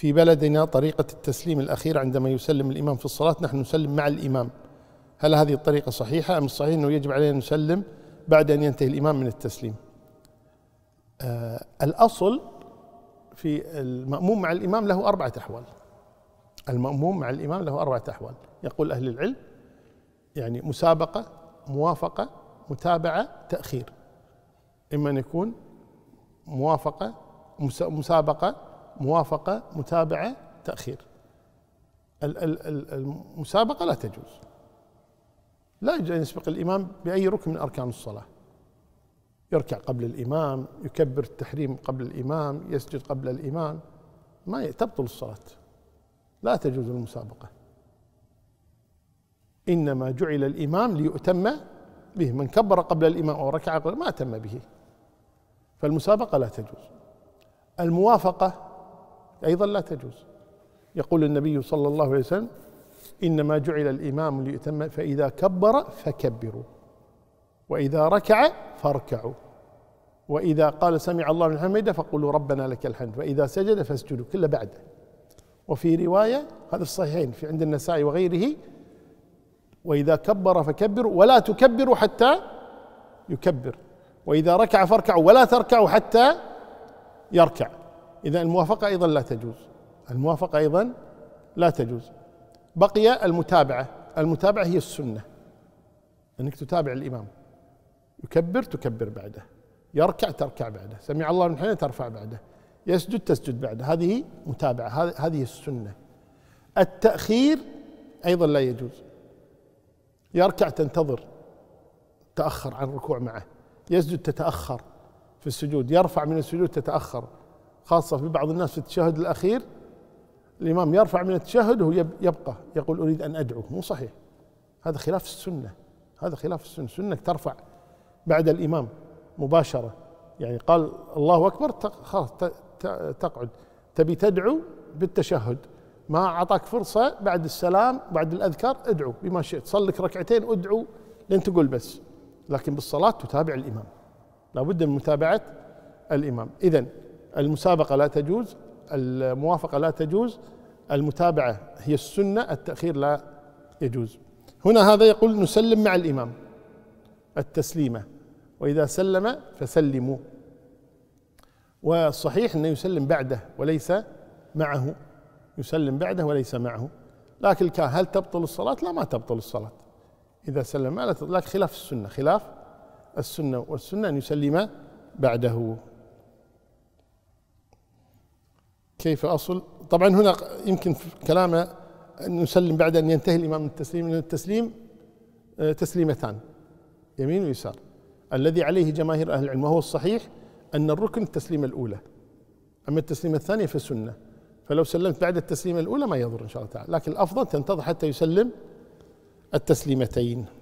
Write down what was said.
في بلدنا طريقة التسليم الأخير عندما يسلم الإمام في الصلاة نحن نسلم مع الإمام هل هذه الطريقة صحيحة أم الصحيح أنه يجب علينا نسلم بعد أن ينتهي الإمام من التسليم آه الأصل في المأموم مع الإمام له أربعة أحوال المأموم مع الإمام له أربعة أحوال يقول أهل العلم يعني مسابقة موافقة متابعة تأخير إما أن يكون موافقة مسابقة موافقة متابعة تأخير المسابقة لا تجوز لا يجوز أن يسبق الإمام بأي ركن من أركان الصلاة يركع قبل الإمام يكبر التحريم قبل الإمام يسجد قبل الإمام ما تبطل الصلاة لا تجوز المسابقة إنما جعل الإمام ليؤتم به من كبر قبل الإمام أو ركع قبل ما أتم به فالمسابقة لا تجوز الموافقة أيضا لا تجوز يقول النبي صلى الله عليه وسلم إنما جعل الإمام ليؤتم فإذا كبر فكبروا وإذا ركع فاركعوا وإذا قال سمع الله من حمد فقولوا ربنا لك الحمد وإذا سجد فاسجدوا كله بعده وفي رواية هذا الصحيحين في عند النسائي وغيره وإذا كبر فكبروا ولا تكبروا حتى يكبر وإذا ركع فاركعوا ولا تركعوا حتى يركع إذا الموافقة أيضا لا تجوز الموافقة أيضا لا تجوز بقي المتابعة المتابعة هي السنة أنك تتابع الإمام يكبر تكبر بعده يركع تركع بعده سمع الله من حين ترفع بعده يسجد تسجد بعده هذه متابعة هذه السنة التأخير أيضا لا يجوز يركع تنتظر تأخر عن الركوع معه يسجد تتأخر في السجود يرفع من السجود تتأخر خاصة في بعض الناس في التشهد الأخير الإمام يرفع من التشهد وهو يبقى يقول أريد أن أدعو مو صحيح هذا خلاف السنة هذا خلاف السنة السنة ترفع بعد الإمام مباشرة يعني قال الله أكبر خلاص تقعد تبي تدعو بالتشهد ما أعطاك فرصة بعد السلام بعد الأذكار ادعو بما شئت صلك ركعتين ادعو لين تقول بس لكن بالصلاة تتابع الإمام لابد من متابعة الإمام إذن المسابقة لا تجوز الموافقة لا تجوز المتابعة هي السنة التأخير لا يجوز هنا هذا يقول نسلم مع الإمام التسليمة وإذا سلم فسلموا والصحيح أنه يسلم بعده وليس معه يسلم بعده وليس معه لكن هل تبطل الصلاة؟ لا ما تبطل الصلاة إذا سلم لا لكن خلاف السنة خلاف السنة والسنة أن يسلم بعده كيف أصل طبعا هنا يمكن كلامه أن نسلم بعد أن ينتهي الإمام التسليم لأن التسليم آه، تسليمتان يمين ويسار الذي عليه جماهير أهل العلم وهو الصحيح أن الركن التسليمة الأولى أما التسليمة الثانية فسنة فلو سلمت بعد التسليمة الأولى ما يضر إن شاء الله تعالى لكن الأفضل تنتظر حتى يسلم التسليمتين